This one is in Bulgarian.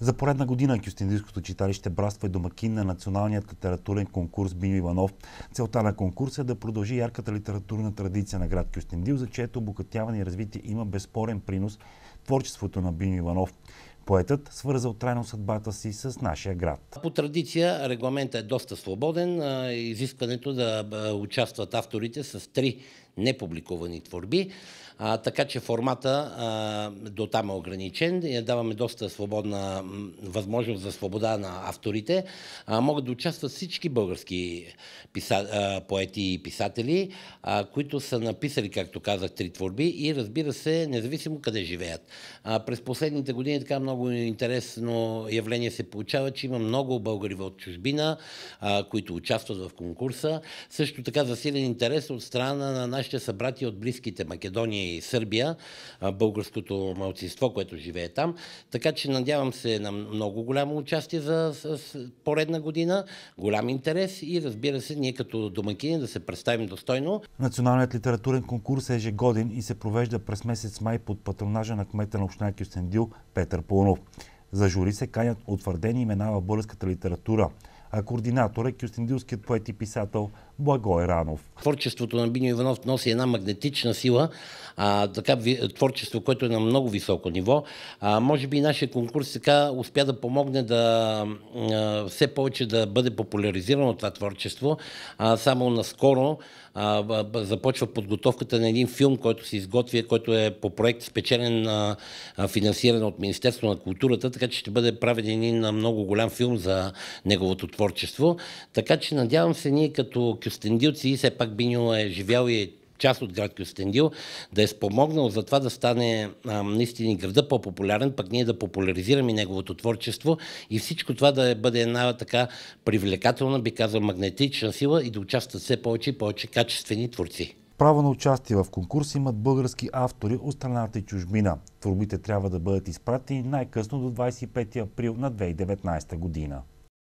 За поредна година Кюстендийското читалище Братство е домакин на националният литературен конкурс Биньо Иванов. Целта на конкурса е да продължи ярката литературна традиция на град Кюстендил, за чието обогатяване и развитие има безспорен принос творчеството на Биньо Иванов. Поетът свързал трайно съдбата си с нашия град. По традиция регламентът е доста свободен. Изискването да участват авторите с три непубликувани творби. А, така че формата а, до там е ограничен. Даваме доста свободна възможност за свобода на авторите. А, могат да участват всички български писа, а, поети и писатели, а, които са написали, както казах, три творби и разбира се, независимо къде живеят. А, през последните години така много интересно явление се получава, че има много българи от чужбина, а, които участват в конкурса. Също така засилен интерес от страна на нашите нашите събрати от близките Македония и Сърбия, българското малцинство, което живее там. Така че надявам се на много голямо участие за поредна година, голям интерес и разбира се, ние като домакини да се представим достойно. Националният литературен конкурс е ежегоден и се провежда през месец май под патронажа на кмета на община Кюстендил Петър Пълнов. За жури се канят утвърдени имена в българската литература – а координатор е кюстендилският поет и писател Благой Ранов. Творчеството на Биньо Иванов носи една магнетична сила, а, така творчество, което е на много високо ниво. А, може би и нашия конкурс така успя да помогне да а, все повече да бъде популяризирано това творчество. А, само наскоро а, започва подготовката на един филм, който се изготвя, който е по проект спечелен, а, финансиране от Министерство на културата, така че ще бъде правен един много голям филм за неговото творчество творчество. Така че надявам се ние като кюстендилци, и все пак Биньо е живял и е част от град Кюстендил, да е спомогнал за това да стане а, наистина града по-популярен, пък ние да популяризираме неговото творчество и всичко това да бъде една така привлекателна, би казал, магнетична сила и да участват все повече и повече качествени творци. Право на участие в конкурс имат български автори от страната и чужбина. Творбите трябва да бъдат изпратени най-късно до 25 април на 2019 година.